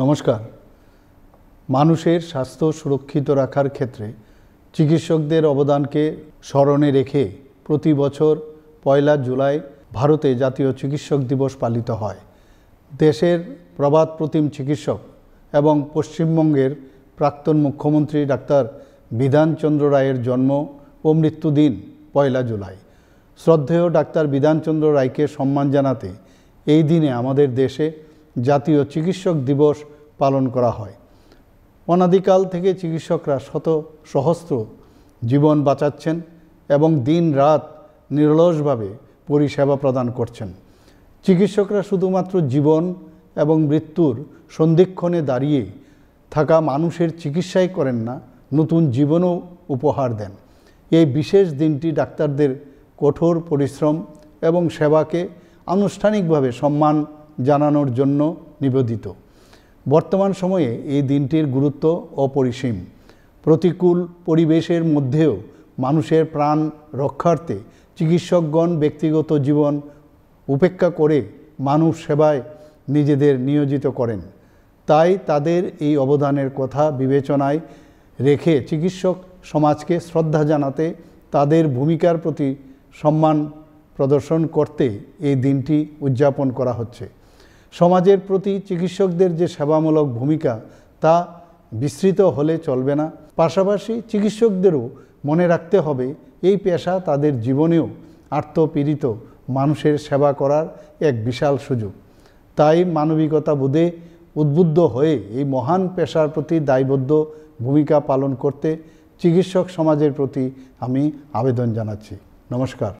নমস্কার মানুষের স্বাস্থ্য সুরক্ষিত রাখার ক্ষেত্রে চিকিৎসকদের অবদানকে স্মরণে রেখে প্রতি বছর পয়লা জুলাই ভারতে জাতীয় চিকিৎসক দিবস পালিত হয় দেশের প্রবাদ প্রতিম চিকিৎসক এবং পশ্চিমবঙ্গের প্রাক্তন মুখ্যমন্ত্রী ডাক্তার বিধানচন্দ্র রায়ের জন্ম ও মৃত্যুদিন পয়লা জুলাই শ্রদ্ধেয় ডাক্তার বিধানচন্দ্র রায়কে সম্মান জানাতে এই দিনে আমাদের দেশে জাতীয় চিকিৎসক দিবস পালন করা হয় অনাদিকাল থেকে চিকিৎসকরা শত সহস্র জীবন বাঁচাচ্ছেন এবং দিন রাত নিরলসভাবে পরিষেবা প্রদান করছেন চিকিৎসকরা শুধুমাত্র জীবন এবং মৃত্যুর সন্ধিক্ষণে দাঁড়িয়ে থাকা মানুষের চিকিৎসাই করেন না নতুন জীবনও উপহার দেন এই বিশেষ দিনটি ডাক্তারদের কঠোর পরিশ্রম এবং সেবাকে আনুষ্ঠানিকভাবে সম্মান জানানোর জন্য নিবেদিত বর্তমান সময়ে এই দিনটির গুরুত্ব অপরিসীম প্রতিকূল পরিবেশের মধ্যেও মানুষের প্রাণ রক্ষার্থে চিকিৎসকগণ ব্যক্তিগত জীবন উপেক্ষা করে মানুষ সেবায় নিজেদের নিয়োজিত করেন তাই তাদের এই অবদানের কথা বিবেচনায় রেখে চিকিৎসক সমাজকে শ্রদ্ধা জানাতে তাদের ভূমিকার প্রতি সম্মান প্রদর্শন করতে এই দিনটি উদযাপন করা হচ্ছে সমাজের প্রতি চিকিৎসকদের যে সেবামূলক ভূমিকা তা বিস্তৃত হলে চলবে না পাশাপাশি চিকিৎসকদেরও মনে রাখতে হবে এই পেশা তাদের জীবনেও আত্মপীড়িত মানুষের সেবা করার এক বিশাল সুযোগ তাই মানবিকতা বোধে উদ্বুদ্ধ হয়ে এই মহান পেশার প্রতি দায়বদ্ধ ভূমিকা পালন করতে চিকিৎসক সমাজের প্রতি আমি আবেদন জানাচ্ছি নমস্কার